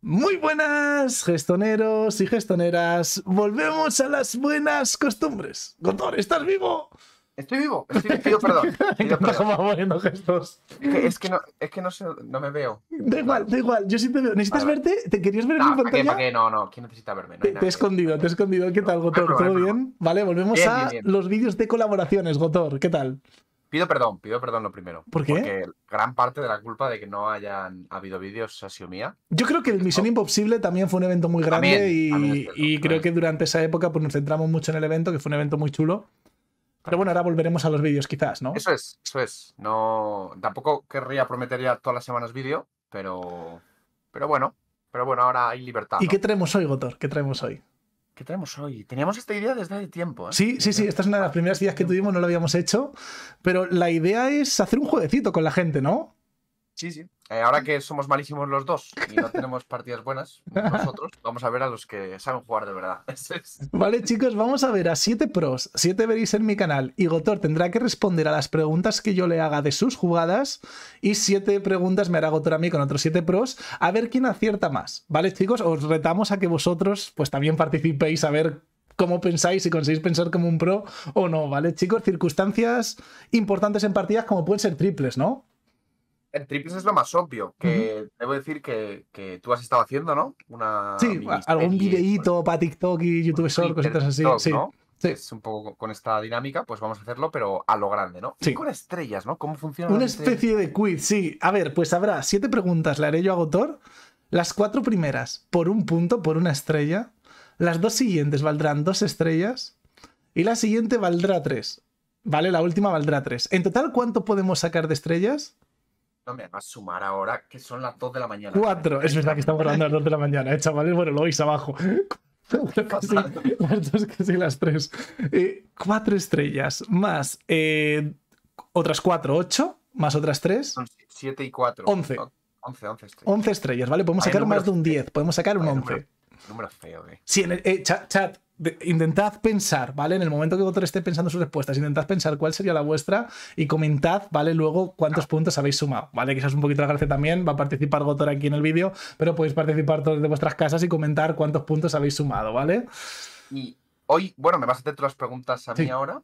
Muy buenas gestoneros y gestoneras, volvemos a las buenas costumbres. Gotor, ¿estás vivo? Estoy vivo, estoy vivo, perdón. Pido perdón. gestos. Es que, no, es que no, me veo. Da igual, da igual, yo sí te veo. ¿Necesitas verte? ¿Te querías ver en mi pantalla? No, no, ¿quién necesita verme? te, he escondido, te he escondido. ¿Qué tal, Gotor? ¿Todo bien? Vale, volvemos a los vídeos de colaboraciones, Gotor, ¿qué tal? Pido perdón, pido perdón lo primero. ¿Por qué? Porque gran parte de la culpa de que no hayan habido vídeos ha sido mía. Yo creo que el Misión Imposible también fue un evento muy grande y, creo que durante esa época pues, nos centramos mucho en el evento, que fue un evento muy chulo. Pero bueno, ahora volveremos a los vídeos quizás, ¿no? Eso es, eso es. No, tampoco querría prometer ya todas las semanas vídeo, pero, pero bueno, pero bueno, ahora hay libertad. ¿Y qué traemos hoy, Gotor? ¿Qué traemos hoy? ¿Qué traemos hoy? Teníamos esta idea desde hace tiempo. ¿eh? Sí, sí, sí. Esta es una de las primeras ideas que tuvimos, no lo habíamos hecho. Pero la idea es hacer un jueguecito con la gente, ¿no? Sí, sí. Eh, ahora que somos malísimos los dos y no tenemos partidas buenas, pues nosotros vamos a ver a los que saben jugar de verdad. vale, chicos, vamos a ver a 7 pros. Siete veréis en mi canal y Gotor tendrá que responder a las preguntas que yo le haga de sus jugadas y siete preguntas me hará Gotor a mí con otros 7 pros a ver quién acierta más. Vale, chicos, os retamos a que vosotros pues también participéis a ver cómo pensáis, si conseguís pensar como un pro o no, ¿vale? Chicos, circunstancias importantes en partidas como pueden ser triples, ¿no? en triples es lo más obvio, que debo decir que, que, tú has estado haciendo, ¿no? Una sí, algún videíto para TikTok y YouTube Short, cositas así. sí. Sí. Es un poco con esta dinámica, pues vamos a hacerlo, pero a lo grande, ¿no? Sí. con estrellas, ¿no? ¿Cómo funciona? Una especie de quiz, sí. A ver, pues habrá siete preguntas, le haré yo a Gotor. Las cuatro primeras, por un punto, por una estrella. Las dos siguientes valdrán dos estrellas. Y la siguiente valdrá tres. ¿Vale? La última valdrá tres. En total, ¿cuánto podemos sacar de estrellas? No me sumar ahora, que son las 2 de la mañana. 4, es verdad que estamos hablando a las 2 de la mañana, eh, chavales? Bueno, lo oís abajo. Casi, las 2 casi las 3. 4 eh, estrellas, más eh, otras 4, 8, más otras 3. 7 y 4. 11. 11, 11 estrellas. ¿vale? Podemos sacar más de un 10, podemos sacar un 11. Número feo, ¿eh? chat, chat, intentad pensar, ¿vale? En el momento que Gotor esté pensando sus respuestas, intentad pensar cuál sería la vuestra y comentad, ¿vale? Luego cuántos ah. puntos habéis sumado, ¿vale? Quizás es un poquito la gracia también, va a participar Gotor aquí en el vídeo, pero podéis participar todos de vuestras casas y comentar cuántos puntos habéis sumado, ¿vale? Y hoy, bueno, me vas a hacer todas las preguntas a mí ahora,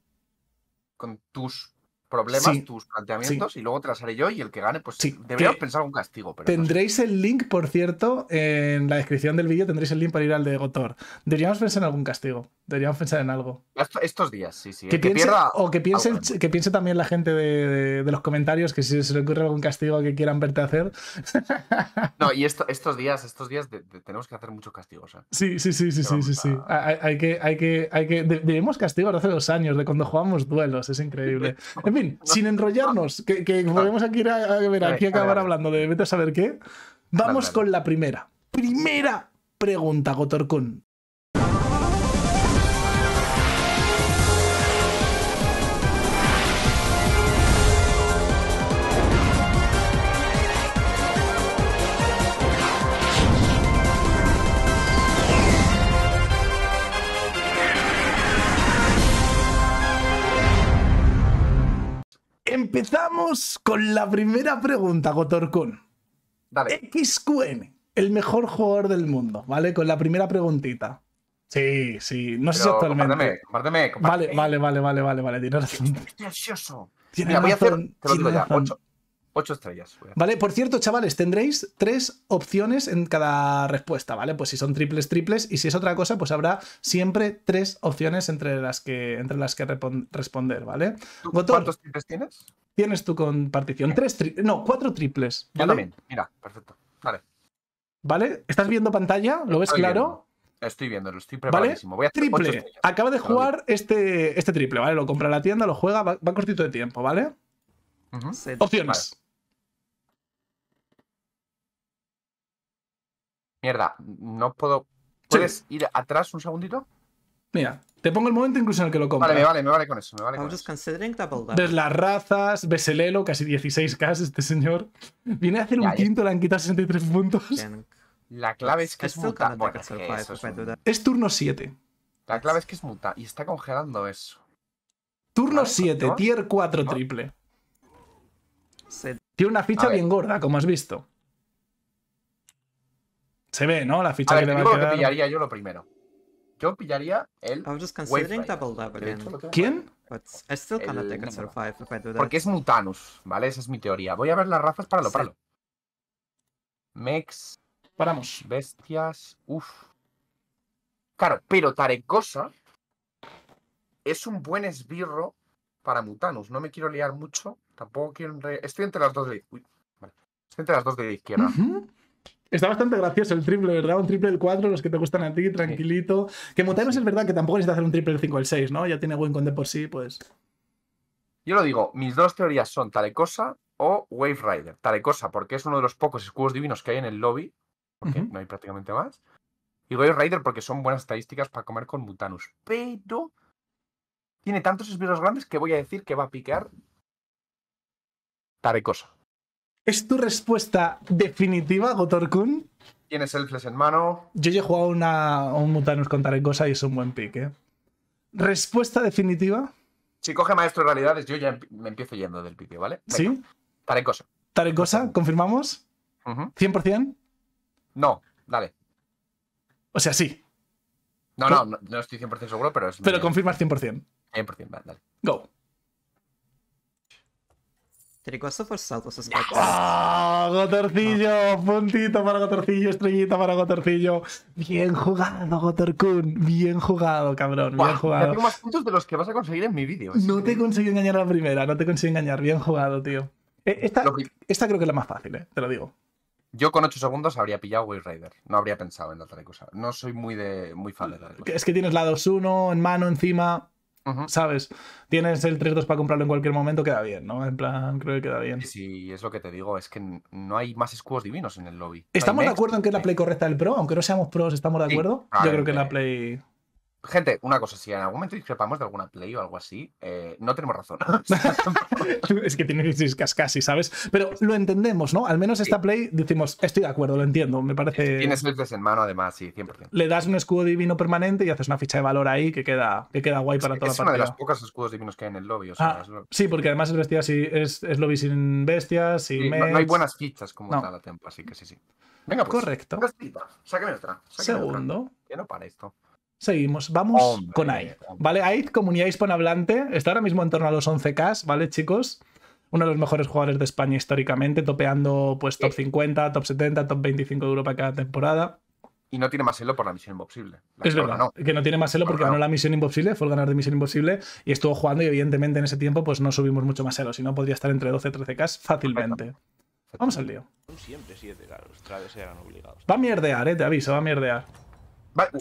con tus problemas, tus planteamientos y luego te las haré yo y el que gane, pues sí, deberíamos pensar un castigo. tendréis el link, por cierto, en la descripción del vídeo tendréis el link para ir al de Gotor. Deberíamos pensar en algún castigo, deberíamos pensar en algo. estos días, sí, sí. Que, pierda, o que piense, que piense también la gente de, los comentarios que si se le ocurre algún castigo que quieran verte hacer. no, y esto, estos días, estos días de, tenemos que hacer muchos castigos. Eh. Sí, sí, sí, sí, sí, sí, sí. Hay, que, hay que, hay que, debemos castigos hace dos años de cuando jugamos duelos, es increíble. en fin, sin enrollarnos, que, que podemos aquí a, ver, aquí acabar hablando de vete a saber qué. Vamos con la primera. Primera pregunta, Gotorcon. Empezamos con la primera pregunta, Gotorkun. Dale. XQN, el mejor jugador del mundo, ¿vale? Con la primera preguntita. Sí, sí. No sé si actualmente. Compárteme, compárteme, Vale, vale, vale, vale, vale, vale. razón. Estoy ansioso. razón. voy a hacer. ya. 8, Ocho estrellas. Vale, por cierto, chavales, tendréis tres opciones en cada respuesta, ¿vale? Pues si son triples, triples, y si es otra cosa, pues habrá siempre tres opciones entre las que, entre las que responder, ¿vale? ¿Cuántos triples tienes? Tienes tu compartición. Tres no, cuatro triples. también. Mira, perfecto. Vale. ¿Vale? ¿Estás viendo pantalla? ¿Lo ves claro? Estoy viendo, lo estoy preparadísimo. ¿Vale? Voy a triple. Acaba de jugar este, este triple, ¿vale? Lo compra la tienda, lo juega, va, cortito de tiempo, ¿vale? Opciones. Mierda, no puedo. ¿Puedes ir atrás un segundito? Mira, te pongo el momento incluso en el que lo compre. Vale, me vale, me vale con eso. Me vale Ves las razas, ves casi 16k este señor. Viene a hacer un quinto, le han quitado 63 puntos. La clave es que es, muta. es, turno 7. La clave es que es muta y está congelando eso. Turno 7, tier 4 triple. Tiene una ficha bien gorda, como has visto. Se ve, ¿no? La ficha que te va a pillaría yo lo primero. Yo pillaría el. ¿Quién? Porque es mutanus, ¿vale? Esa es mi teoría. Voy a ver las razas para lo sí. Mex. Paramos. Bestias. Uf. Claro, pero Tarecosa es un buen esbirro para mutanus. No me quiero liar mucho. Tampoco quiero. Estoy entre las dos de. Estoy entre las dos de izquierda. Está bastante gracioso el triple, ¿verdad? Un triple del 4, los que te gustan a ti, tranquilito. Que Mutanus es verdad que tampoco necesita hacer un triple del 5 el 6, ¿no? Ya tiene buen conde por sí, pues. Yo lo digo, mis dos teorías son Talecosa o Wave Rider. Talecosa, porque es uno de los pocos escudos divinos que hay en el lobby, porque no hay prácticamente más. Y Wave Rider porque son buenas estadísticas para comer con Mutanus. Pero tiene tantos esbirros grandes que voy a decir que va a piquear... Tarecosa. ¿Es tu respuesta definitiva, Gotorkun? Tienes el flash en mano. Yo ya he jugado una, un Mutanus con Tarekosa y es un buen pick, ¿eh? ¿Respuesta definitiva? Si coge maestro de realidades, yo ya me empiezo yendo del pique, ¿vale? ¿Sí? Tarekosa. ¿Tarekosa? ¿Confirmamos? Uh ¿100%? No, dale. O sea, sí. No, no, no, estoy 100% seguro, pero es. Pero confirmas 100%. 100%, vale, dale. Go. Tricoso forzado, ¡Ah! ¡Oh, Gotorcillo! Puntito para Gotorcillo, estrellita para Gotorcillo. Bien jugado, Gotorkun. Bien jugado, cabrón. Bien jugado. tengo más puntos de los que vas a conseguir en mi vídeo. No te consigo engañar la primera, no te consigo engañar. Bien jugado, tío. Eh, esta, esta creo que es la más fácil, eh, te lo digo. Yo con 8 segundos habría pillado Way No habría pensado en otra cosa. No soy muy de muy fan de la Es que tienes la 2-1 en mano encima. ¿Sabes? Tienes el 3-2 para comprarlo en cualquier momento, queda bien, ¿no? En plan, creo que queda bien. Sí, es lo que te digo, es que no hay más escudos divinos en el lobby. ¿Estamos de acuerdo en que es la play correcta del Pro? Aunque no seamos pros, ¿estamos de acuerdo? Yo creo que la play Gente, una cosa, si en algún momento discrepamos de alguna play o algo así, eh, no tenemos razón. es que tienes que casi, ¿sabes? Pero lo entendemos, ¿no? Al menos esta play decimos, estoy de acuerdo, lo entiendo, me parece... Tienes letras en mano además, sí, 100%. Le das un escudo divino permanente y haces una ficha de valor ahí que queda, que queda guay para toda la partida. Es una de las pocas escudos divinos que hay en el lobby. O sea, ah, Sí, porque además es, bestia, sí, es, es, lobby sin bestias, sin sí, no, hay buenas fichas como tal la tempo, así que sí, sí. Venga, pues. Correcto. Sáqueme otra. Segundo. que no para esto. Seguimos, vamos con AID. ¿Vale? AID, comunidad hablante está ahora mismo en torno a los 11K, ¿vale, chicos? Uno de los mejores jugadores de España históricamente, topeando pues top 50, top 70, top 25 de Europa cada temporada. Y no tiene más elo por la misión imposible. es verdad, no. que no tiene más elo porque ganó la misión imposible, fue el ganar de misión imposible y estuvo jugando y evidentemente en ese tiempo pues no subimos mucho más elo, si no podría estar entre 12 13k fácilmente. Vamos al lío. Siempre los eran obligados. Va a mierdear, eh, te aviso, va a mierdear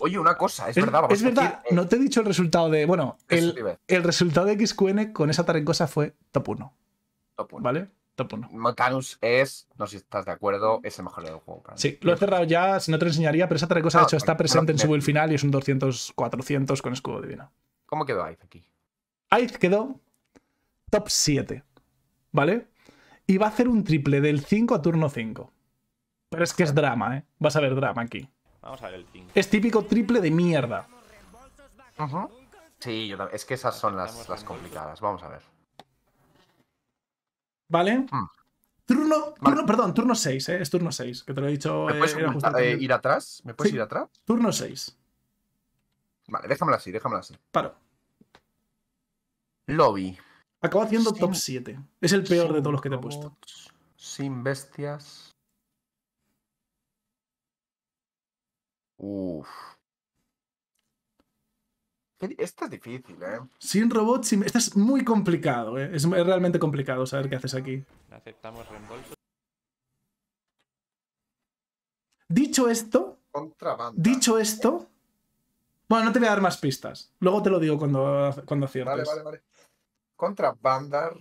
oye, una cosa, es, verdad. es verdad, eh, no te he dicho el resultado de. Bueno, el, resultado de XQN con esa tarencosa fue top 1. Top 1. ¿Vale? Top 1. es, no sé si estás de acuerdo, es el mejor de juego. juegos sí, lo he cerrado ya, si no te lo enseñaría, pero esa tarencosa, de hecho, está presente en su build final y es un 200-400 con escudo divino. ¿Cómo quedó Aiz aquí? Aiz quedó top 7. ¿Vale? Y va a hacer un triple del 5 a turno 5. Pero es que es drama, ¿eh? Vas a ver drama aquí. Vamos a ver el 5. Es típico triple de mierda. Sí, yo también. Es que esas son las, las complicadas. Vamos a ver. Vale. Mm. Turno, perdón, turno 6, ¿eh? es turno 6, que te lo he dicho. ¿Me puedes eh, eh, ir atrás? ¿Me puedes ir atrás? Turno 6. Vale, déjamela así, déjamela así. Paro. Lobby. Acabo haciendo top 7. Es el peor de todos los que te he puesto. Sin bestias. Uf. Esta es difícil, ¿eh? Sin robots, sin... Esta es muy complicado, ¿eh? Es, realmente complicado saber qué haces aquí. Aceptamos reembolso. Dicho esto... Dicho esto... Bueno, no te voy a dar más pistas. Luego te lo digo cuando, cuando Vale, vale, vale. Contrabandar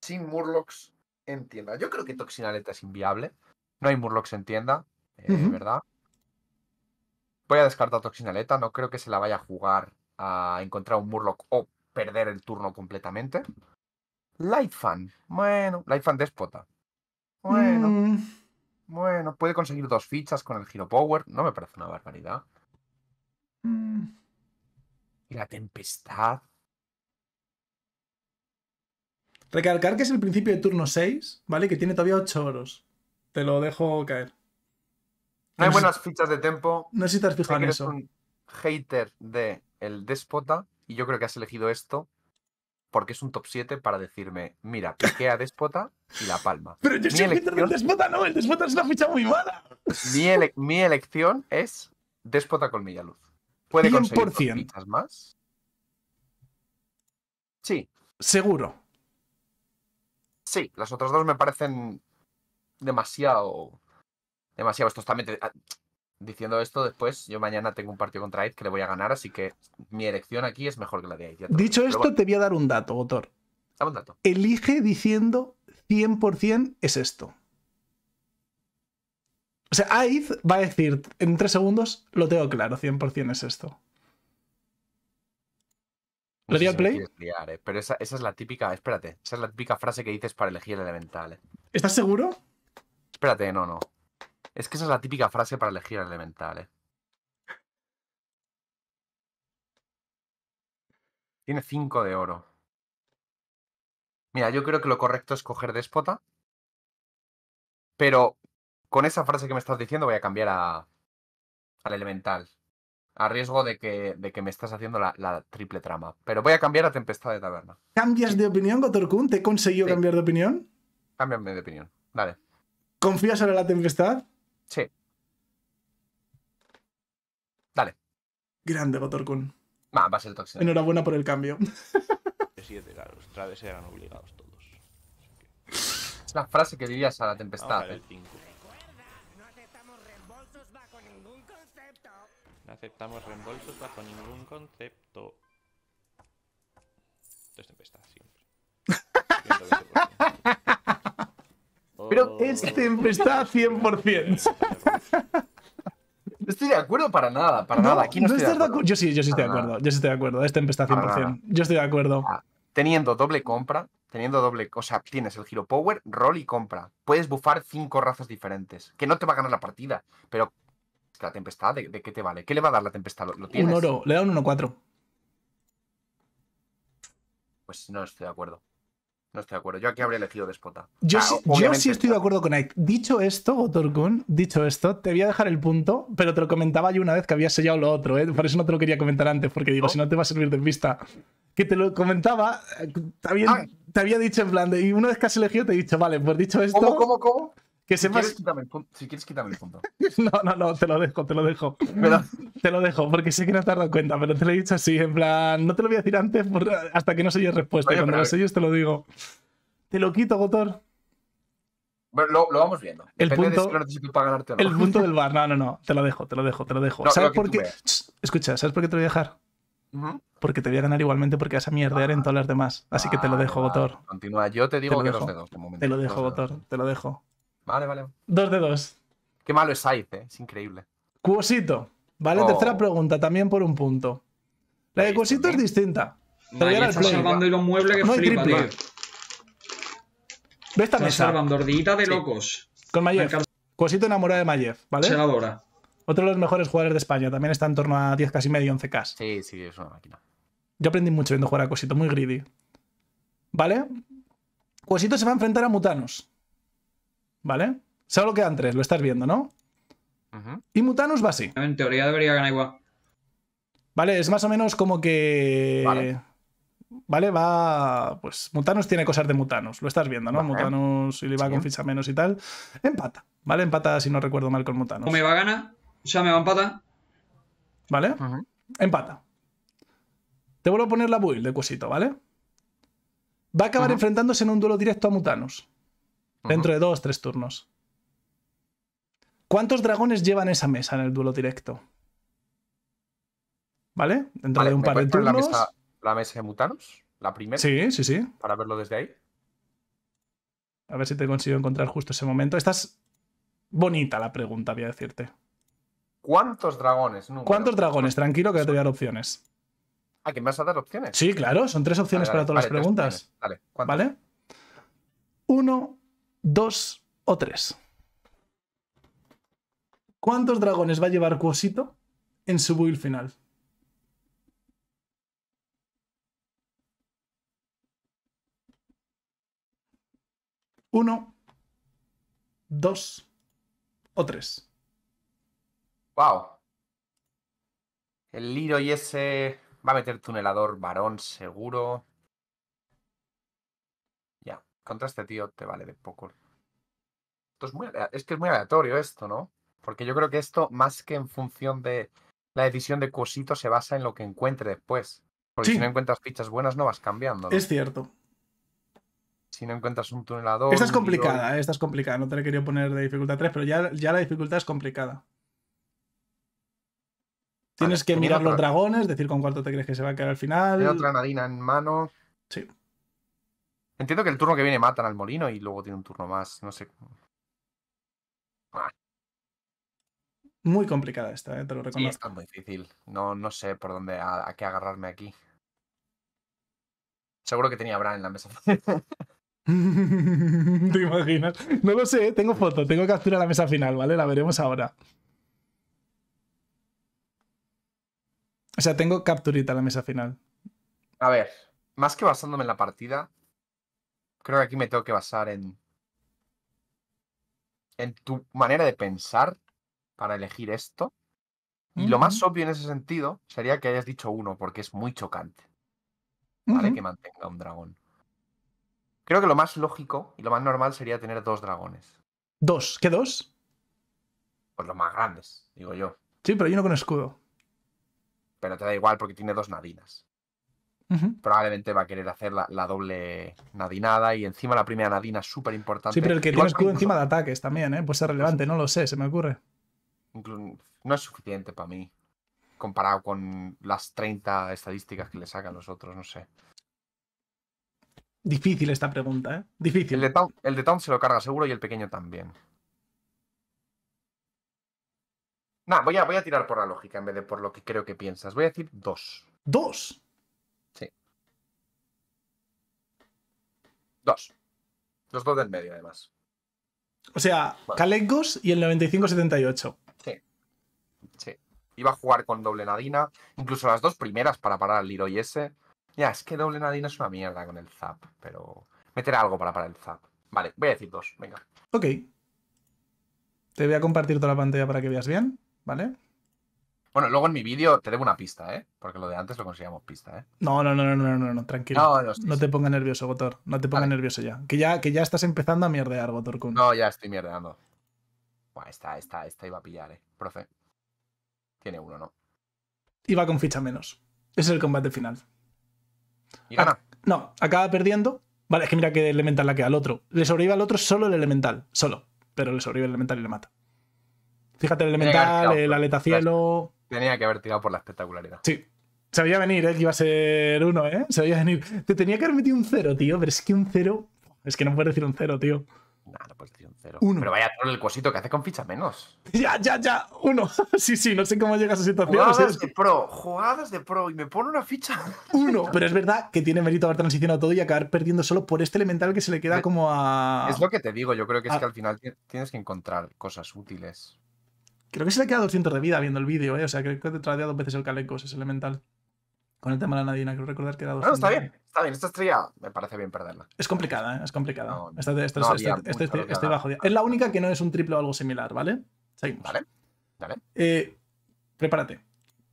sin Murlocs en tienda. Yo creo que Toxinaleta es inviable. No hay Murlocs en tienda, eh, ¿verdad? Voy a descartar Toxinaleta, no creo que se la vaya a jugar a encontrar un Murloc o perder el turno completamente. Lightfan, bueno, Lightfan déspota. Bueno, mm. bueno, puede conseguir dos fichas con el Giro Power, no me parece una barbaridad. Mm. Y la tempestad. Recalcar que es el principio de turno 6, ¿vale? Que tiene todavía 8 oros. Te lo dejo caer. No hay buenas fichas de tempo. No sé si te has en eso. un hater de El Déspota y yo creo que has elegido esto porque es un top 7 para decirme, mira, qué a Déspota y La Palma. Pero yo soy soy hater del Déspota, no, el Déspota es una ficha muy mala. Mi, elección es Déspota con Luz. ¿Puede conseguir dos fichas más? Sí. Seguro. Sí, las otras dos me parecen demasiado demasiado. Esto está ah, Diciendo esto después, yo mañana tengo un partido contra Aid que le voy a ganar, así que mi elección aquí es mejor que la de Aid. Dicho esto, te voy a dar un dato, Gotor. un dato. Elige diciendo 100% es esto. O sea, Aid va a decir en tres segundos, lo tengo claro, 100% es esto. play? Eh, pero esa, es la típica, espérate, esa es la típica frase que dices para elegir el elemental. Eh. ¿Estás seguro? Espérate, no, no. Es que esa es la típica frase para elegir al elemental, ¿eh? Tiene 5 de oro. Mira, yo creo que lo correcto es coger déspota. Pero con esa frase que me estás diciendo voy a cambiar a, al elemental. A riesgo de que, de que me estás haciendo la, triple trama. Pero voy a cambiar a Tempestad de Taberna. ¿Cambias de opinión, Gotorkun? ¿Te he cambiar de opinión? Cámbiame de opinión. Dale. ¿Confías ahora en la Tempestad? Sí. Dale. Grande, Gotorkun. Va, va a ser tóxico. Enhorabuena por el cambio. Siete, claro, los traves eran obligados todos. Es la frase que dirías a la tempestad. Vamos a eh. el cinco. No aceptamos reembolsos bajo ningún concepto. Esto es tempestad, siempre. Pero oh. este Tempestad 100%. No estoy de acuerdo para nada, para nada. Aquí Yo sí, estoy de ah. acuerdo. Yo sí estoy de acuerdo. Este 100%. Ah. Yo estoy de acuerdo. Ah, teniendo doble compra, teniendo doble. O sea, tienes el giro power, roll y compra. Puedes bufar cinco razas diferentes. Que no te va a ganar la partida. Pero la tempestad, ¿de, qué te vale? ¿Qué le va a dar la tempestad? Un oro, le da un 1-4. Pues no estoy de acuerdo. No estoy de acuerdo. Yo aquí habría elegido Despota. Yo, ah, sí, estoy de acuerdo con Ike. Dicho esto, Otorgun, dicho esto, te voy a dejar el punto, pero te lo comentaba yo una vez que había sellado lo otro, ¿eh? Por eso no te lo quería comentar antes, porque digo, oh. si no te va a servir de vista Que te lo comentaba, eh, te había, ah. te había dicho en plan, de, y una vez que has elegido te he dicho, vale, pues dicho esto. ¿Cómo, cómo, cómo? si, quieres, quítame el punto. no, no, no, te lo dejo, te lo dejo. Te lo dejo, porque sé que no te has dado cuenta, pero te lo he dicho así, en plan, no te lo voy a decir antes hasta que no se respuesta. cuando lo selles te lo digo. Te lo quito, Gotor. lo, vamos viendo. El punto, el punto, del bar. No, no, no. Te lo dejo, te lo dejo, te lo dejo. ¿Sabes por qué? escucha, ¿sabes por qué te voy a dejar? Porque te voy a ganar igualmente porque vas a mierdear en todas las demás. Así que te lo dejo, Gotor. Continúa, yo te digo te que los dedos. momento, te lo dejo, Gotor, te lo dejo. Vale, vale. Dos de dos. Qué malo es Scythe, eh. Es increíble. Cuosito. Vale, tercera oh. pregunta, también por un punto. La de Cuosito es distinta. Te a que triple. Ve esta de locos. Con Mayev. Cuosito enamorado de Mayev, ¿vale? Se Otro de los mejores jugadores de España. También está en torno a 10 casi medio, 11K. Sí, sí, es una máquina. Yo aprendí mucho viendo jugar a Cosito, muy greedy. ¿Vale? Cosito se va a enfrentar a Mutanos. ¿vale? Solo quedan tres, lo estás viendo, ¿no? Y Mutanus va así. En teoría debería ganar igual. Vale, es más o menos como que. Vale. va. Pues Mutanus tiene cosas de Mutanus. Lo estás viendo, ¿no? mutanos Mutanus y le va con ficha menos y tal. Empata, ¿vale? Empata si no recuerdo mal con Mutanus. O me va a ganar, o me va a empatar. ¿Vale? Empata. Te vuelvo a poner la build de Cosito, ¿vale? Va a acabar enfrentándose en un duelo directo a Mutanus. Dentro de dos, tres turnos. ¿Cuántos dragones llevan esa mesa en el duelo directo? ¿Vale? Dentro de un par de turnos. La mesa, la de mutanos? ¿La primera? Sí, sí, sí. Para verlo desde ahí. A ver si te consigo encontrar justo ese momento. Estás bonita la pregunta, voy a decirte. ¿Cuántos dragones? ¿Cuántos dragones? Tranquilo que te voy a dar opciones. Ah, que me vas a dar opciones. Sí, claro, son tres opciones para todas las preguntas. Vale, ¿Vale? Uno, dos o tres. ¿Cuántos dragones va a llevar Cuosito en su build final? Uno, dos o tres. Wow. El Liro y ese va a meter tunelador varón seguro contra este tío te vale de poco. es, muy, que es muy aleatorio esto, ¿no? Porque yo creo que esto, más que en función de la decisión de Cosito, se basa en lo que encuentre después. Porque si no encuentras fichas buenas, no vas cambiando. Es cierto. Si no encuentras un tunelador. Esta es complicada, ¿eh? esta es complicada. No te la quería poner de dificultad 3, pero ya, ya la dificultad es complicada. Tienes que pues mirar los dragones, decir con cuánto te crees que se va a quedar al final. Tiene otra nadina en mano. Sí. Entiendo que el turno que viene matan al molino y luego tiene un turno más. No sé. Ah. Muy complicada esta, eh, te lo reconozco. Sí, muy difícil. No, no sé por dónde a, qué agarrarme aquí. Seguro que tenía Bran en la mesa. ¿Te imaginas? No lo sé, eh, tengo foto, tengo captura de la mesa final, ¿vale? La veremos ahora. O sea, tengo capturita la mesa final. A ver, más que basándome en la partida, creo que aquí me tengo que basar en, en tu manera de pensar para elegir esto. Y lo más obvio en ese sentido sería que hayas dicho uno, porque es muy chocante. ¿Vale? Que mantenga un dragón. Creo que lo más lógico y lo más normal sería tener dos dragones. ¿Dos? ¿Qué dos? Pues los más grandes, digo yo. Sí, pero hay uno con escudo. Pero te da igual porque tiene dos nadinas. Probablemente va a querer hacer la, doble nadinada y encima la primera nadina es súper importante. Sí, pero el que tiene escudo encima de ataques también, ¿eh? Puede ser relevante, no lo sé, se me ocurre. No es suficiente para mí, comparado con las 30 estadísticas que le sacan los otros, no sé. Difícil esta pregunta, ¿eh? Difícil. El de, Taunt se lo carga seguro y el pequeño también. Nah, voy a, voy a tirar por la lógica en vez de por lo que creo que piensas. Voy a decir dos. ¿Dos? Dos. Los dos del medio, además. O sea, bueno. y el 95-78. Sí. Sí. Iba a jugar con doble Nadina. Incluso las dos primeras para parar al y ese. Ya, es que doble Nadina es una mierda con el Zap, pero. Meter algo para parar el Zap. Vale, voy a decir dos, venga. Ok. Te voy a compartir toda la pantalla para que veas bien, ¿vale? Bueno, luego en mi vídeo te debo una pista, ¿eh? Porque lo de antes lo conseguíamos pista, ¿eh? No, no, no, no, no, no, tranquilo. No, te pongas nervioso, Gotor. No te pongas nervioso ya. Que, ya. que ya estás empezando a mierdear, Gotor. No, ya estoy mierdeando. Buah, esta, esta, esta iba a pillar, ¿eh? Profe. Tiene uno, ¿no? Iba con ficha menos. Ese es el combate final. ¿Y gana? no, acaba perdiendo. Vale, es que mira qué elemental la queda al otro. Le sobrevive al otro solo el elemental. Solo. Pero le sobrevive el elemental y le mata. Fíjate el elemental, el aleta cielo. Tenía que haber tirado por la espectacularidad. Sí. Se veía venir, ¿eh? Que iba a ser uno, ¿eh? Se veía venir. Te tenía que haber metido un cero, tío, pero es que un cero. Es que no puedes decir un cero, tío. No, no puedes decir un cero. Uno. Pero vaya troll el cosito que hace con ficha menos. Ya, ya, ya. Uno. sí, sí, no sé cómo llega a esa situación. Jugadas de pro, jugadas de pro. Y me pone una ficha. Uno. Pero es verdad que tiene mérito haber transicionado todo y acabar perdiendo solo por este elemental que se le queda como a. Es lo que te digo. Yo creo que es que al final tienes que encontrar cosas útiles. Creo que se le queda 200 de vida viendo el vídeo, ¿eh? O sea, creo que te tradea dos veces el Calecos, es elemental. Con el tema de la Nadina, creo recordar que era 200. No, está bien, está bien. Esta estrella me parece bien perderla. Es complicada, eh, Es complicada. esta, Es la única que no es un triple o algo similar, ¿vale? Seguimos. Vale, eh, prepárate,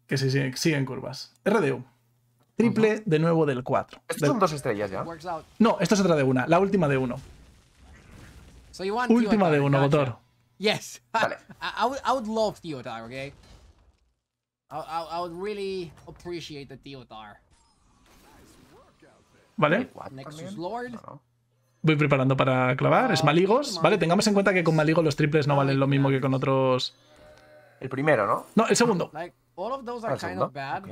que siguen, curvas. RDU. Triple de nuevo del 4. ¿Estos son dos estrellas ya? No, esto es otra de una. La última de uno. última de uno, motor. Yes. Vale. I, I, would, I would love Theodar, okay? I, I, would really appreciate the Theodar. Vale. Voy preparando para clavar. Es ah, maligos. Vale, tengamos en cuenta que con maligos los triples no valen lo mismo que con otros. El primero, ¿no? No, el segundo. Ah,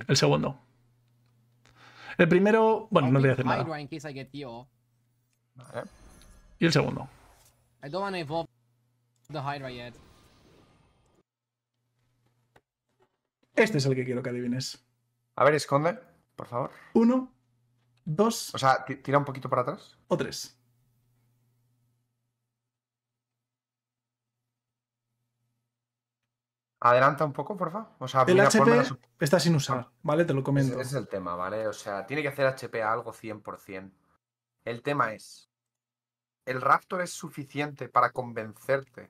el, segundo. el primero, bueno, no le voy a hacer nada. Y el segundo. Este es el que quiero que adivines. A ver, esconde, por favor. Uno, dos. O sea, tira un poquito para atrás. O tres. Adelanta un poco, porfa. O sea, el HP está sin usar, ¿vale? Te lo comento. Ese, es el tema, ¿vale? O sea, tiene que hacer HP a algo 100%. El tema es, el Raptor es suficiente para convencerte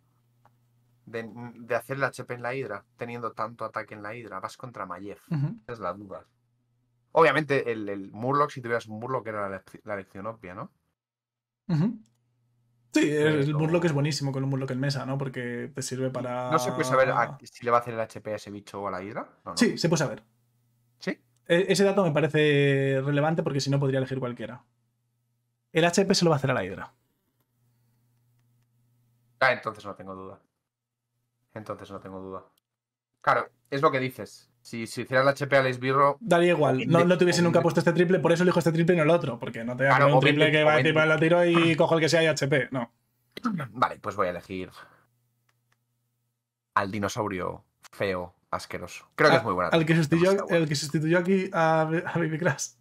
de, hacer el HP en la Hidra, teniendo tanto ataque en la Hidra. Vas contra Mayev. Es la duda. Obviamente, el, Murloc, si tuvieras un Murloc, era la, elección obvia, ¿no? Sí, el, Murloc es buenísimo con un Murloc en mesa, ¿no? Porque te sirve para. ¿No se puede saber ah. si le va a hacer el HP a ese bicho o a la Hidra? Sí, se puede saber. ¿Sí? E, ese dato me parece relevante porque si no podría elegir cualquiera. El HP se lo va a hacer a la Hidra. Ah, entonces no tengo duda. Entonces no tengo duda. Claro, es lo que dices. Si, si hicieras la HP al esbirro. Daría igual. Eh, no, no tuviese nunca puesto este triple, por eso elijo este triple y no el otro. Porque no te da un triple que va a tirar la tiro y cojo el que sea y HP. No. Vale, pues voy a elegir al dinosaurio feo, asqueroso. Creo que es ah, muy buena. Al que sustituyó, el que sustituyó aquí a, a Baby Crash.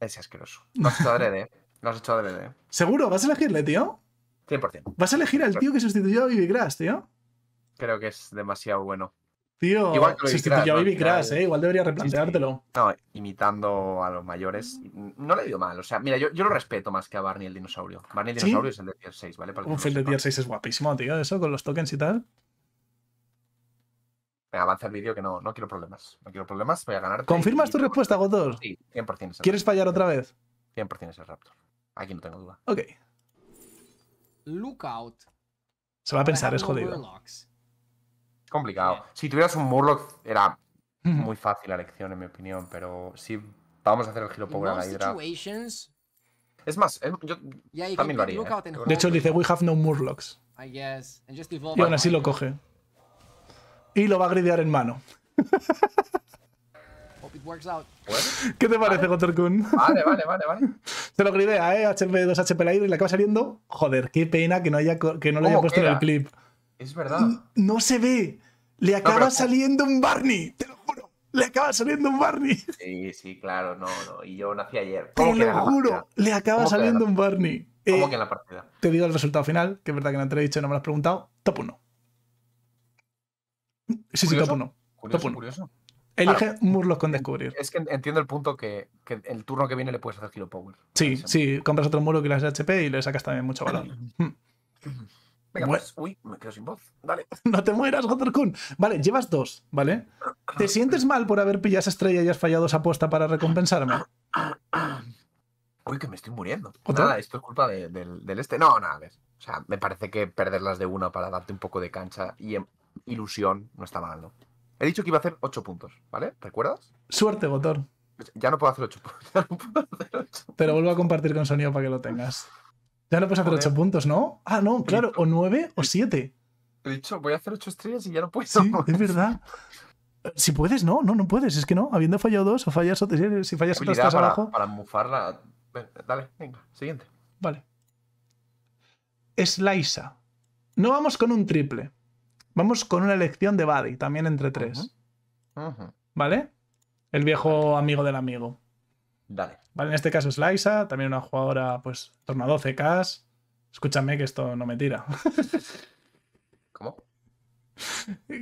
Ese asqueroso. No has hecho adrede. Lo has hecho adrede. ¿eh? ¿eh? ¿Seguro? ¿Vas a elegirle, tío? 100%. ¿Vas a elegir al tío que sustituyó a Baby Crash, tío? Creo que es demasiado bueno. Tío, igual que sustituyó a Baby Crash, ¿eh? Igual debería replanteártelo. No, imitando a los mayores. No le dio mal. O sea, mira, yo, yo, lo respeto más que a Barney el dinosaurio. Barney el dinosaurio es el de tier 6, ¿vale? Un Uf, de tier 6 es guapísimo, tío, eso, con los tokens y tal. me avanza el vídeo que no, no quiero problemas. No quiero problemas, voy a ganar. ¿Confirmas tu respuesta, Gotor? Sí, 100% ¿Quieres fallar otra vez? 100% es el Raptor. Aquí no tengo duda. Ok. Lookout. Se va a pensar, es jodido. Complicado. Si tuvieras un Murloc, era muy fácil la elección, en mi opinión, pero si vamos a hacer el giro por Es más, yo también lo haría. ¿eh? De hecho, dice, we have no Murlocs. y aún así lo coge. Y lo va a gridear en mano. Pues, ¿Qué te parece, Gotorkun? Vale, vale, vale, vale. Se lo gridea, ¿eh? HP 2 HP la y le acaba saliendo. Joder, qué pena que no, haya, que no lo haya puesto en el clip. Es verdad. No, se ve. Le acaba saliendo un Barney, te lo juro. Le acaba saliendo un Barney. Sí, sí, claro, no, no. Y yo nací ayer. Te lo juro, le acaba saliendo un Barney. ¿Cómo eh, que en la partida? Te digo el resultado final, que es verdad que no te lo he dicho, no me lo has preguntado. Top 1. Sí, sí, top 1. top 1. curioso. Elige murloc con descubrir. Es que entiendo el punto que, el turno que viene le puedes hacer kilopower Sí, sí, compras otro muro que le das HP y le sacas también mucho valor. Hmm. Venga, pues, uy, me quedo sin voz. Dale. No te mueras, Kun. Vale, llevas dos, ¿vale? ¿Te sientes mal por haber pillado esa estrella y has fallado esa apuesta para recompensarme? Uy, que me estoy muriendo. ¿Otra? Nada, esto es culpa del este. No, nada, O sea, me parece que perderlas de una para darte un poco de cancha y em, ilusión no está mal, ¿no? He dicho que iba a hacer 8 puntos, ¿vale? ¿Recuerdas? Suerte, botón. Ya no puedo hacer 8 puntos. Ya vuelvo a compartir con sonido para que lo tengas. Ya no puedes hacer 8 puntos, ¿no? Ah, no, claro, o 9 o 7. He dicho, voy a hacer 8 estrellas y ya no puedo. Sí, es verdad. Si puedes, no, no, no puedes. Es que no, habiendo fallado dos o fallas otras, si fallas otras estás para, abajo. Para mufarla. Dale, venga, siguiente. Vale. Slaisa. No vamos con un triple. Vamos con una elección de Buddy, también entre tres. ¿Vale? El viejo amigo del amigo. Dale. Vale, en este caso es Laisa, también una jugadora, pues, torna 12 ks Escúchame que esto no me tira. ¿Cómo?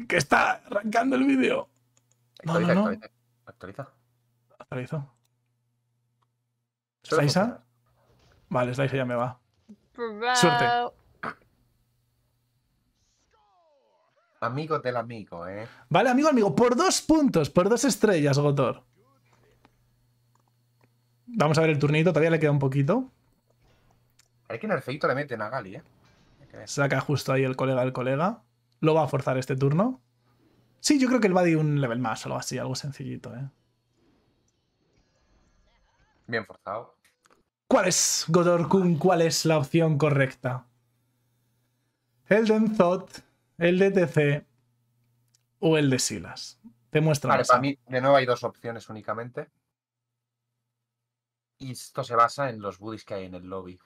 Que está arrancando el vídeo. No, no, Actualiza. Actualizo. Vale, Laisa ya me va. Pues Suerte. Amigo del amigo, ¿eh? Vale, amigo, amigo. Por dos puntos, por dos estrellas, Gotor. Vamos a ver el turnito, todavía le queda un poquito. Hay que en el feito le meten a Gali, ¿eh? Saca justo ahí el colega al colega. Lo va a forzar este turno. Sí, yo creo que él va a dar un level más o algo así, algo sencillito, ¿eh? Bien forzado. ¿Cuál es, Kun, cuál es la opción correcta? Elden Thought el de TC o el de Silas. Te muestra. para mí, de nuevo hay dos opciones únicamente. Y esto se basa en los buddies que hay en el lobby.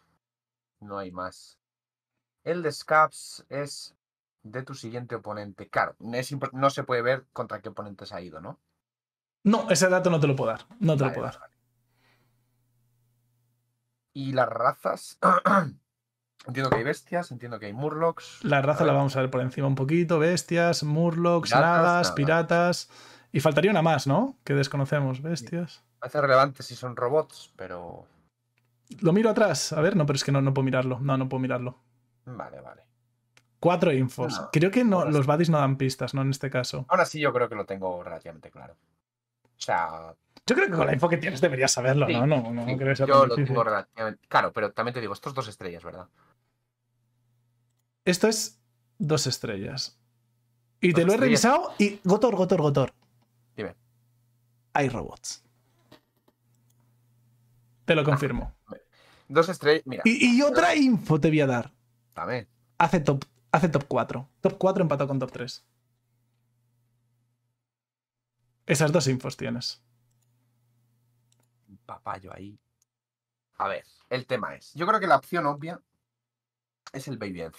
No hay más. El de Scaps es de tu siguiente oponente. Claro, no se puede ver contra qué oponentes ha ido, ¿no? No, ese dato no te lo puedo dar. No te lo puedo dar. Y las razas Entiendo que hay bestias, entiendo que hay murlocs. La raza la vamos a ver por encima un poquito. Bestias, murlocs, nadas, piratas. Y faltaría una más, ¿no? Que desconocemos, bestias. Hace relevante si son robots, pero. Lo miro atrás. A ver, no, pero es que no, no puedo mirarlo. No, no puedo mirarlo. Vale, vale. Cuatro infos. creo que no, los buddies no dan pistas, ¿no? En este caso. Ahora sí, yo creo que lo tengo relativamente claro. O sea. Yo creo que con la info que tienes deberías saberlo, ¿no? No, no, no yo lo tengo relativamente. Claro, pero también te digo, estos dos estrellas, ¿verdad? Esto es dos estrellas. Y te lo he revisado y Gotor, Gotor, Gotor. Dime. Hay robots. Te lo confirmo. Dos estrellas, Y, otra info te voy a dar. A ver. Hace top, hace top 4. Top 4 empató con top 3. Esas dos infos tienes. Papayo ahí. A ver, el tema es. Yo creo que la opción obvia es el Baby en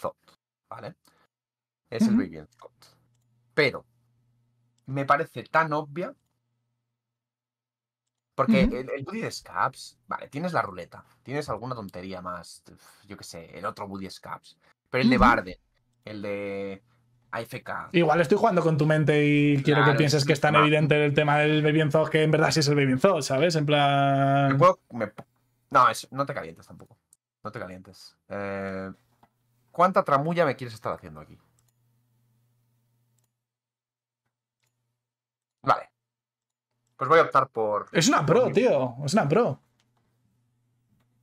¿vale? Es el Baby Scott. Pero me parece tan obvia. Porque el, buddy Woody Scaps, vale, tienes la ruleta, tienes alguna tontería más, yo qué sé, el otro Woody Scaps. Pero el de Barden, el de AFK. Igual estoy jugando con tu mente y quiero que pienses que es tan evidente el tema del Baby and que en verdad sí es el Baby ¿sabes? En plan. No, no te calientes tampoco. No te calientes. Eh, ¿Cuánta tramulla me quieres estar haciendo aquí? Vale. Pues voy a optar por... Es una pro, tío. Es una pro.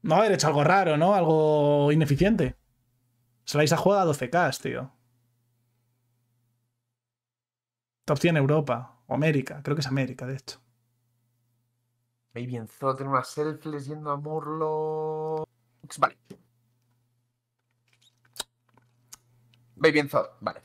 No haber hecho algo raro, ¿no? Algo ineficiente. Se la a jugar a 12K, tío. Top 100 Europa. O América. Creo que es América, de hecho. Baby Enzo tiene una selfie yendo a Morlo. Vale. Baby and vale.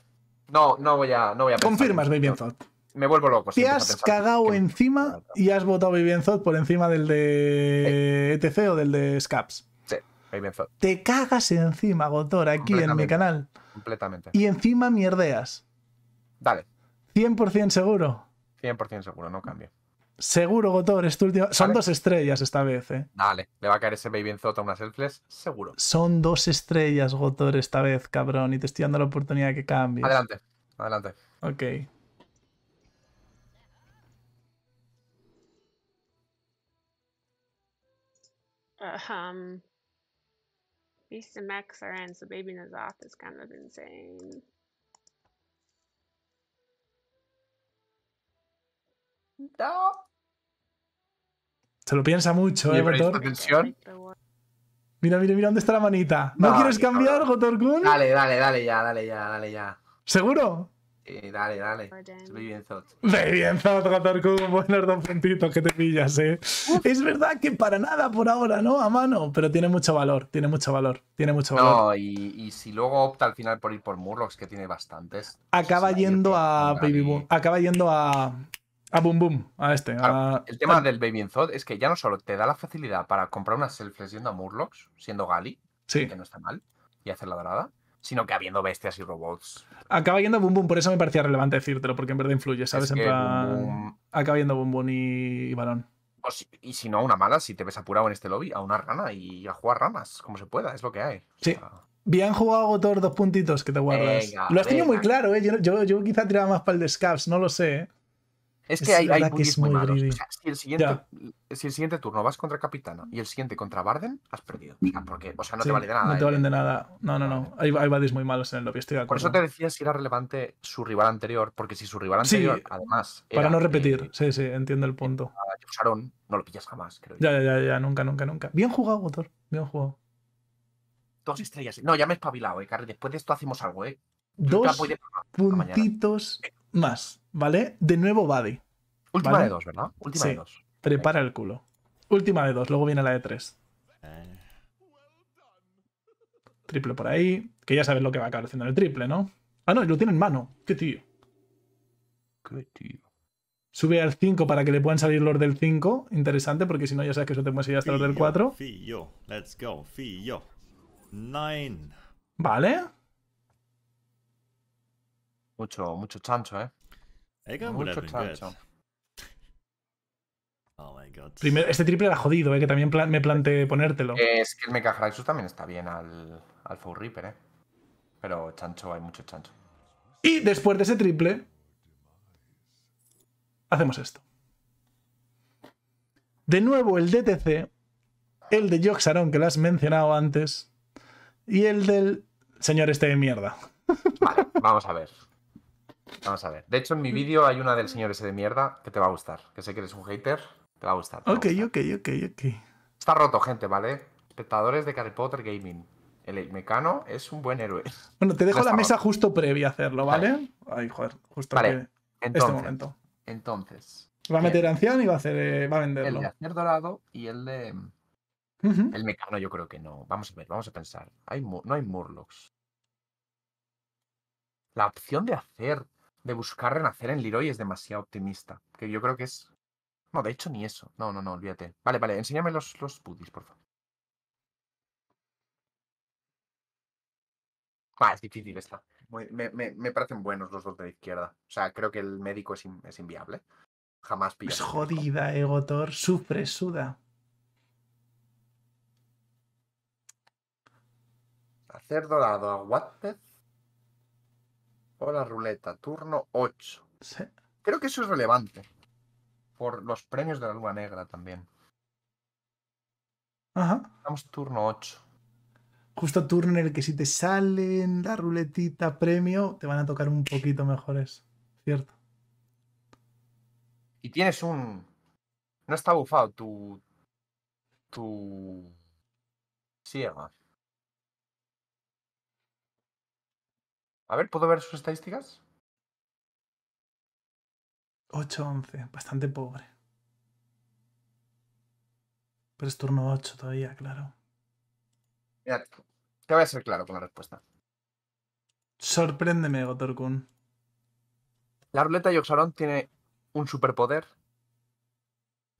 No, no voy a, no voy a Confirmas Baby and Me vuelvo loco. Te has cagado encima y has votado Baby and por encima del de ETC o del de Scaps. Sí, Baby and Te cagas encima, Gotor, aquí en mi canal. Completamente. Y encima mierdeas. Dale. 100% seguro. 100% seguro, no cambio. Seguro, Gotor, es Son dos estrellas esta vez, eh. Dale, le va a caer ese Baby en Zota una selfless, seguro. Son dos estrellas, Gotor, esta vez, cabrón, y te estoy dando la oportunidad que cambies. Adelante, adelante. Ok. Uh, Beast Max are in, so Baby is kind of insane. Se lo piensa mucho, ¿eh, Gotor? Mira, mira, mira, ¿dónde está la manita? ¿No, quieres cambiar, Gotorkun? Dale, dale, dale ya, dale ya, dale ya. ¿Seguro? dale, dale. Muy bien, Zot. Muy bien, Zot, Gotorkun. Buenos dos puntitos que te pillas, ¿eh? Es verdad que para nada por ahora, ¿no? A mano, pero tiene mucho valor, tiene mucho valor, tiene mucho valor. No, y, si luego opta al final por ir por Murlocs, que tiene bastantes. Acaba yendo a, Acaba yendo a, a ah, Boom Boom, a este. El tema del Baby in Thought es que ya no solo te da la facilidad para comprar unas selfless yendo a Murlocs, siendo Gali, que no está mal, y hacer la dorada, sino que habiendo bestias y robots. Acaba yendo Boom Boom, por eso me parecía relevante decírtelo, porque en verdad influye, ¿sabes? Acaba yendo Boom Boom y, barón. Balón. Pues y si no, a una mala, si te ves apurado en este lobby, a una rana y a jugar ramas como se pueda, es lo que hay. Sí. Bien jugado, todos dos puntitos que te guardas. lo has tenido muy claro, ¿eh? Yo, yo, quizá tiraba más para el de no lo sé, ¿eh? Es que hay, hay muy malos. si, el siguiente, turno vas contra Capitana y el siguiente contra Barden, has perdido. O sea, porque, o no te vale de nada. No te ¿eh? valen de nada. No, no, no. Hay, hay muy malos en el lobby, Por eso te decía si era relevante su rival anterior, porque si su rival anterior, además. para no repetir. sí, sí, entiendo el punto. no lo pillas jamás, creo. Ya, ya, ya, Nunca, nunca, nunca. Bien jugado, Gotor. Bien jugado. Dos estrellas. No, ya me he espabilado, eh, Carly. Después de esto hacemos algo, eh. Dos puntitos más. ¿vale? De nuevo Buddy. Última de dos, ¿verdad? Última de dos. Prepara el culo. Última de dos, luego viene la de tres. Triple por ahí. Que ya sabes lo que va a acabar haciendo el triple, ¿no? Ah, no, lo tiene en mano. Qué tío. Qué tío. Sube al 5 para que le puedan salir los del 5. Interesante, porque si no, ya sabes que eso te puede salir hasta los del 4. let's go, Vale. Mucho, mucho chancho, eh. Hay que Mucho chancho. Oh este triple ha jodido, eh, que también me planteé ponértelo. Es que el Mecha también está bien al, al Four Reaper, eh. Pero chancho, hay mucho chancho. Y después de ese triple, hacemos esto. De nuevo el DTC, el de Joxaron, que lo has mencionado antes, y el del señor este de mierda. Vale, vamos a ver. Vamos a ver. De hecho, en mi mm. vídeo hay una del señor ese de mierda que te va a gustar. Que sé que eres un hater, te va a gustar. Ok, ok, ok, ok. Está roto, gente, ¿vale? Espectadores de Harry Potter Gaming. El mecano es un buen héroe. Bueno, te dejo la mesa justo previa a hacerlo, ¿vale? Ay, joder, justo vale. este momento. Entonces. Va a meter anciano y va a hacer. Eh, va a venderlo. El de hacer dorado y el de. Mm, el mecano yo creo que no. Vamos a ver, vamos a pensar. no hay Murlocs. La opción de hacer de buscar renacer en Leroy es demasiado optimista. Que yo creo que es. No, de hecho, ni eso. No, no, no, olvídate. Vale, vale, enséñame los, los putis, por favor. Ah, es difícil esta. me, parecen buenos los dos de la izquierda. O sea, creo que el médico es, inviable. Jamás pillo. Es jodida, Egotor. Eh, sufre, suda. Hacer dorado a Wattpad o la ruleta, turno 8. Creo que eso es relevante. Por los premios de la luna negra también. Ajá. Estamos turno 8. Justo turno en el que si te salen la ruletita premio, te van a tocar un poquito mejores. Cierto. Y tienes un. No está bufado tu. Tu. Ciega. A ver, ¿puedo ver sus estadísticas? 8-11, bastante pobre. Pero es turno 8 todavía, claro. Mira, te voy a ser claro con la respuesta. Sorpréndeme, Gotorkun. La ruleta Yoxaron tiene un superpoder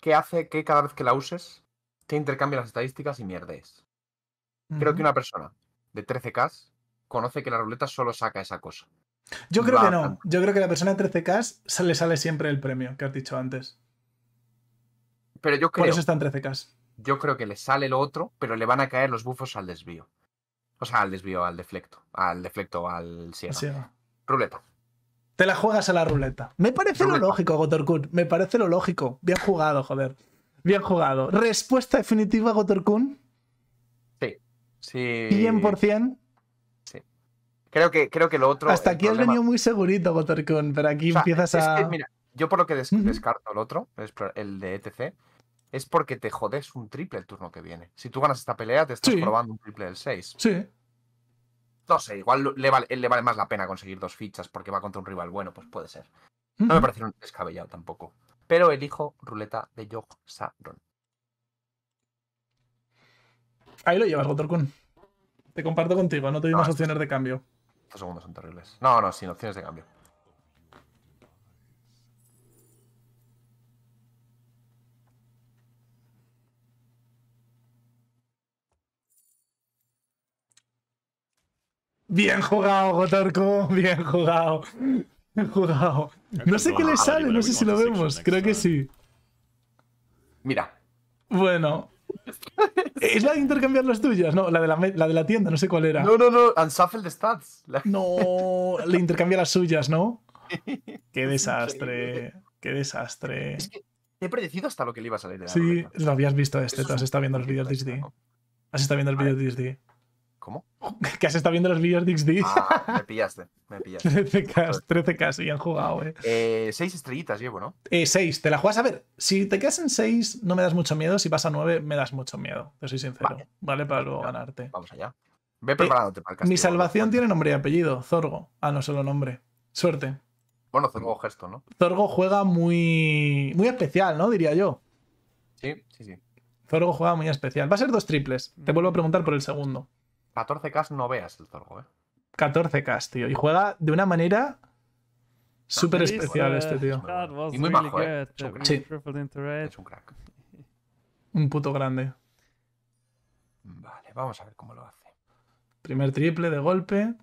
que hace que cada vez que la uses, te intercambie las estadísticas y mierdes. Creo que una persona de 13K conoce que la ruleta solo saca esa cosa. Yo creo que no. Yo creo que a la persona en 13K le sale siempre el premio que has dicho antes. Pero yo creo. Por eso está en 13K. Yo creo que le sale lo otro, pero le van a caer los bufos al desvío. O sea, al desvío, al deflecto. Al deflecto, al sierra Ruleta. Te la juegas a la ruleta. Me parece lo lógico, Gotorkun. Me parece lo lógico. Bien jugado, joder. Bien jugado. Respuesta definitiva, Gotorkun. Sí. Sí. 100%. Creo que, creo que lo otro. Hasta aquí has venido muy segurito, Kun pero aquí empiezas a. mira, yo por lo que descarto el otro, el de ETC, es porque te jodes un triple el turno que viene. Si tú ganas esta pelea, te estás probando un triple del 6. Sí. No sé, igual le vale, más la pena conseguir dos fichas porque va contra un rival bueno, pues puede ser. No me parece un descabellado tampoco. Pero elijo ruleta de Yog Saron. Ahí lo llevas, Kun Te comparto contigo, no te doy más opciones de cambio. Estos segundos son terribles. No, no, sin opciones de cambio. Bien jugado, Gotarco. Bien jugado. Bien jugado. No sé qué le sale, no sé si lo vemos. Creo que sí. Mira. Bueno, ¿Es la de intercambiar las tuyas? No, la de la, tienda, no sé cuál era. No, no, no, Shuffle de Stats. No, le intercambia las suyas, ¿no? Qué desastre, qué desastre. Es he predecido hasta lo que le iba a salir. De sí, lo habías visto este, tú has estado viendo los vídeos de Has estado viendo los vídeos de ¿Cómo? Que has estado viendo los vídeos de XD. Ah, me pillaste, me pillaste. 13K, 13K y han jugado, eh. eh. Seis estrellitas llevo, ¿no? Eh, seis. Te la juegas a ver. Si te quedas en seis, no me das mucho miedo. Si vas a nueve, me das mucho miedo. Te soy sincero. Vale, para luego ganarte. Vamos allá. Ve preparándote Mi salvación tiene nombre y apellido. Zorgo. Ah, no solo nombre. Suerte. Bueno, Zorgo gesto, ¿no? Zorgo juega muy. muy especial, ¿no? Diría yo. Sí, sí, sí. Zorgo juega muy especial. Va a ser dos triples. Te vuelvo a preguntar por el segundo. 14K no veas el Zorgo, ¿eh? 14K, tío. Y juega de una manera súper especial este tío. Y muy majo, eh. un un puto grande. Vale, vamos a ver cómo lo hace. Primer triple de golpe.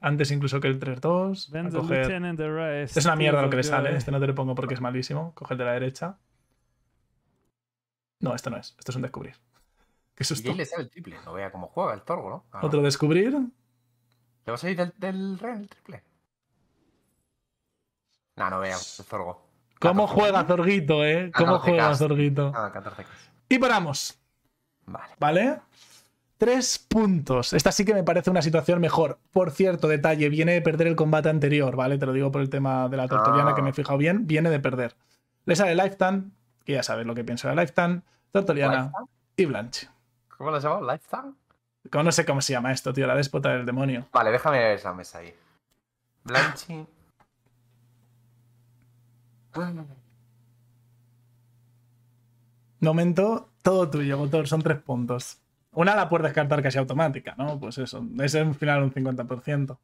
Antes incluso que el 3-2. Es una mierda lo que le sale. Este no te lo pongo porque es malísimo. Coge el de la derecha. No, esto no es. Esto es un descubrir. ¿Qué es esto? el triple, no vea cómo juega el torgo, ah, ¿no? ¿Otro descubrir? ¿Le vas a ir del, del el triple? No, no vea, el torgo. ¿Cómo juega Zorguito, eh? Ah, ¿Cómo juega Zorguito? Ah, Y paramos. Vale. ¿Vale? Tres puntos. Esta sí que me parece una situación mejor. Por cierto, detalle, viene de perder el combate anterior, ¿vale? Te lo digo por el tema de la tortoliana que me he ah. fijado bien. Viene de perder. Le sale Lifetime, que ya sabes lo que pienso de Lifetan, Tortoliana y Blanche. ¿Cómo lo has llamado? ¿Lifetime? No sé cómo se llama esto, tío, la déspota del demonio. Vale, déjame ver esa mesa ahí. Blanchi. Momento, todo tuyo, motor, son tres puntos. Una la puedes descartar casi automática, ¿no? Pues eso, es un final un 50%.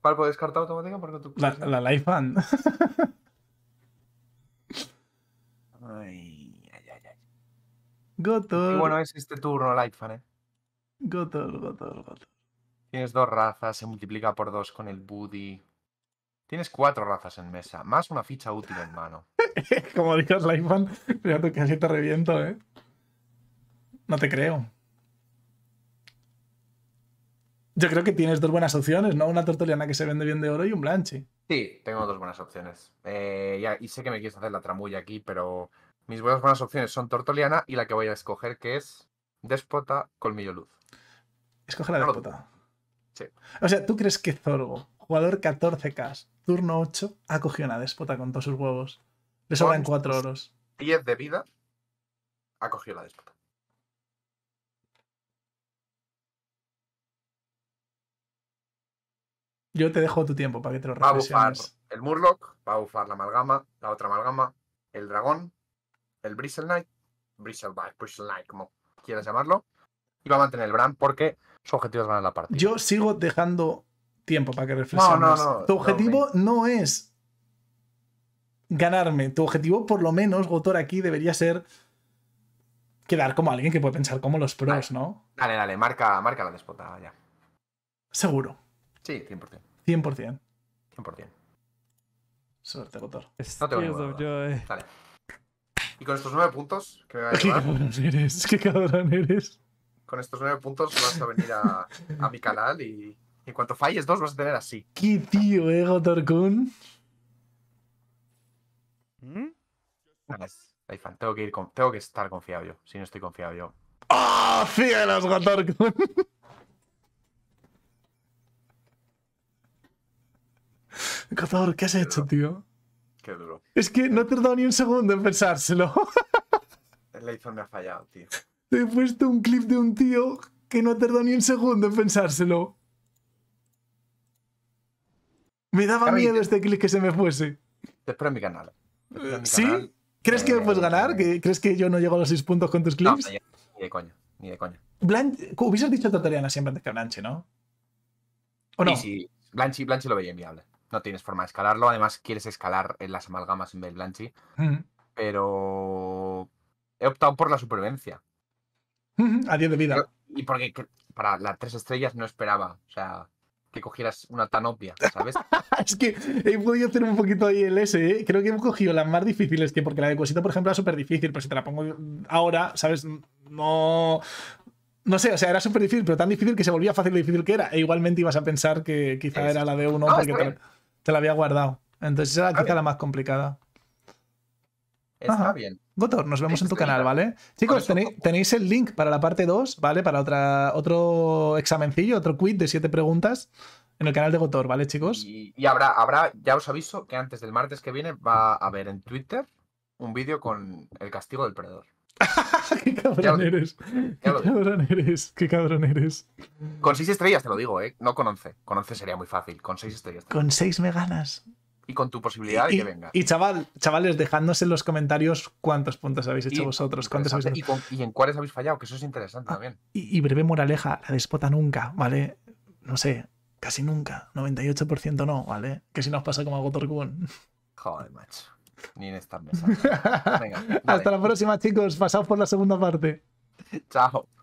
¿Cuál puedes descartar automática? Porque tú la, Life fan. Gotol. Qué bueno es este turno, Lightfan, ¿eh? Gotol, Gotol, Gotol. Tienes dos razas, se multiplica por dos con el Buddy. Tienes cuatro razas en mesa, más una ficha útil en mano. Como digas, Lightfan, tú que así te reviento, ¿eh? No te creo. Yo creo que tienes dos buenas opciones, ¿no? Una tortoliana que se vende bien de oro y un blanche. Sí, tengo dos buenas opciones. Eh, y sé que me quieres hacer la tramulla aquí, pero mis buenas opciones son Tortoliana y la que voy a escoger, que es Déspota Colmillo Luz. Escoge la Déspota. Sí. O sea, ¿tú crees que Zorgo, jugador 14K, turno 8, ha cogido una Déspota con todos sus huevos? Le sobran 4 oros. 10 de vida, ha cogido la Déspota. Yo te dejo tu tiempo para que te lo reflexiones. Va a bufar el Murloc, va a bufar la amalgama, la otra amalgama, el dragón, el Bristle Knight, Bristle Knight, Knight, como quieras llamarlo, y va a mantener el brand porque su objetivo es ganar la partida. Yo sigo dejando tiempo para que reflexiones. No, no, no. Tu objetivo no, es ganarme. Tu objetivo, por lo menos, Gotor aquí debería ser quedar como alguien que puede pensar como los pros, ¿no? Dale, dale, marca, marca la despota ya. Seguro. Sí, 100%. 100%. 100%. Suerte, Gotor. No te voy a eh, Dale. Y con estos nueve puntos ¿Qué cabrón eres? ¿Qué cabrón eres? Con estos nueve puntos vas a venir a, mi canal y en cuanto falles dos vas a tener así. ¡Qué tío, eh, Gotorkun! ¿Mm? Tengo que, tengo que estar confiado yo. Si no estoy confiado yo. ¡Ah! ¡Oh, ¡Cielos, Gotorkun! ¿qué has hecho, tío? Qué duro. Es que no tardado ni un segundo en pensárselo. El iPhone me ha fallado, tío. Te he puesto un clip de un tío que no ha tardado ni un segundo en pensárselo. Me daba miedo este clip que se me fuese. Te espero en mi canal. ¿Sí? ¿Crees que me eh, puedes ganar? ¿Crees que yo no llego a los 6 puntos con tus clips? ni de coña, ni de coña. Blanche, hubieses dicho Totariana siempre antes que Blanche, ¿no? ¿O no? Sí, sí. Blanche, Blanche lo veía enviable no tienes forma de escalarlo. Además, quieres escalar en las amalgamas en Belblanchi. Mm. Pero he optado por la supervivencia. Mm-hmm. A 10 de vida. y porque para las tres estrellas no esperaba. O sea, que cogieras una tan obvia, ¿sabes? es que he podido hacer un poquito ahí el S, ¿eh? Creo que hemos cogido las más difíciles, que porque la de Cosita, por ejemplo, era súper difícil, pero si te la pongo ahora, ¿sabes? No. No sé, o sea, era súper difícil, pero tan difícil que se volvía fácil lo difícil que era. E igualmente ibas a pensar que quizá era la de uno la había guardado. Entonces esa era quizá la más complicada. Está bien. Gotor, nos vemos en tu canal, ¿vale? Chicos, tenéis, el link para la parte 2, ¿vale? Para otra, otro examencillo, otro quiz de siete preguntas en el canal de Gotor, ¿vale, chicos? Y, habrá, habrá, ya os aviso que antes del martes que viene va a haber en Twitter un vídeo con el castigo del perdedor. qué cabrón eres. Qué cabrón eres. Qué cabrón eres. Con seis estrellas te lo digo, ¿eh? No con 11. Con 11 sería muy fácil. Con seis estrellas. Con seis me ganas. Y con tu posibilidad y, que venga. Y chaval, chavales, dejadnos en los comentarios cuántos puntos habéis hecho vosotros. ¿cuántos habéis... Y, en cuáles habéis fallado, que eso es interesante ah, también. Y, breve moraleja, la despota nunca, ¿vale? No sé, casi nunca. 98% no, ¿vale? Que si nos pasa como a Gotorgun Joder, macho ni en esta mesa Hasta la próxima, chicos. Pasaos por la segunda parte. Chao.